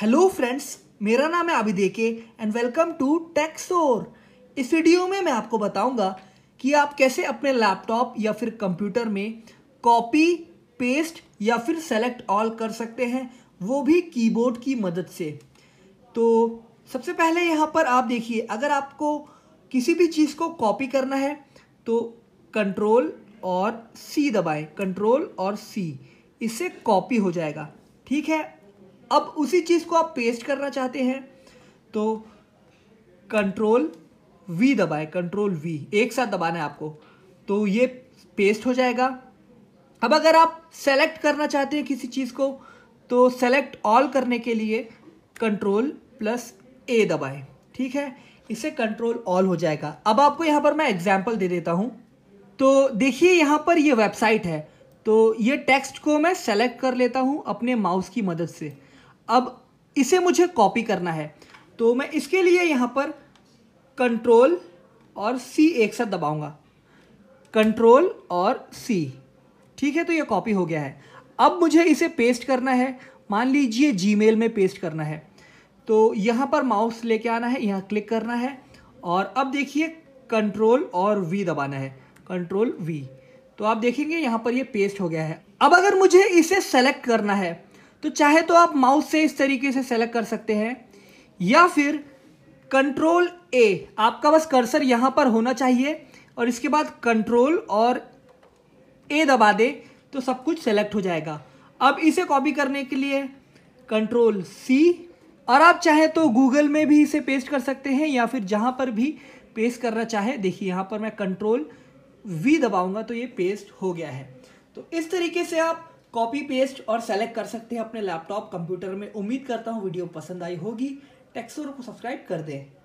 hello friends मेरा नाम है आबिदेके एंड वेलकम टू टेक्सोर इस वीडियो में मैं आपको बताऊंगा कि आप कैसे अपने लैपटॉप या फिर कंप्यूटर में कॉपी पेस्ट या फिर सेलेक्ट ऑल कर सकते हैं वो भी कीबोर्ड की मदद से तो सबसे पहले यहाँ पर आप देखिए अगर आपको किसी भी चीज़ को कॉपी करना है तो कंट्रोल और सी दबाएं कंट्रोल और सी इससे कॉपी हो जाएगा ठीक है अब उसी चीज़ को आप पेस्ट करना चाहते हैं तो कंट्रोल वी दबाएं कंट्रोल वी एक साथ दबाना है आपको तो ये पेस्ट हो जाएगा अब अगर आप सेलेक्ट करना चाहते हैं किसी चीज़ को तो सेलेक्ट ऑल करने के लिए कंट्रोल प्लस ए दबाए ठीक है इसे कंट्रोल ऑल हो जाएगा अब आपको यहाँ पर मैं एग्जाम्पल दे देता हूँ तो देखिए यहाँ पर ये वेबसाइट है तो ये टेक्स्ट को मैं सेलेक्ट कर लेता हूँ अपने माउस की मदद से अब इसे मुझे कॉपी करना है तो मैं इसके लिए यहाँ पर कंट्रोल और सी एक साथ दबाऊंगा कंट्रोल और सी ठीक है तो ये कॉपी हो गया है अब मुझे इसे पेस्ट करना है मान लीजिए जीमेल में पेस्ट करना है तो यहाँ पर माउस लेके आना है यहाँ क्लिक करना है और अब देखिए कंट्रोल और वी दबाना है कंट्रोल वी तो आप देखेंगे यहाँ पर ये यह पेस्ट हो गया है अब अगर मुझे इसे सेलेक्ट करना है तो चाहे तो आप माउस से इस तरीके से सेलेक्ट कर सकते हैं या फिर कंट्रोल ए आपका बस कर्सर यहाँ पर होना चाहिए और इसके बाद कंट्रोल और ए दबा दे तो सब कुछ सेलेक्ट हो जाएगा अब इसे कॉपी करने के लिए कंट्रोल सी और आप चाहे तो गूगल में भी इसे पेस्ट कर सकते हैं या फिर जहाँ पर भी पेस्ट करना चाहे देखिए यहाँ पर मैं कंट्रोल वी दबाऊंगा तो ये पेस्ट हो गया है तो इस तरीके से आप कॉपी पेस्ट और सेलेक्ट कर सकते हैं अपने लैपटॉप कंप्यूटर में उम्मीद करता हूँ वीडियो पसंद आई होगी टेक्सोर को सब्सक्राइब कर दें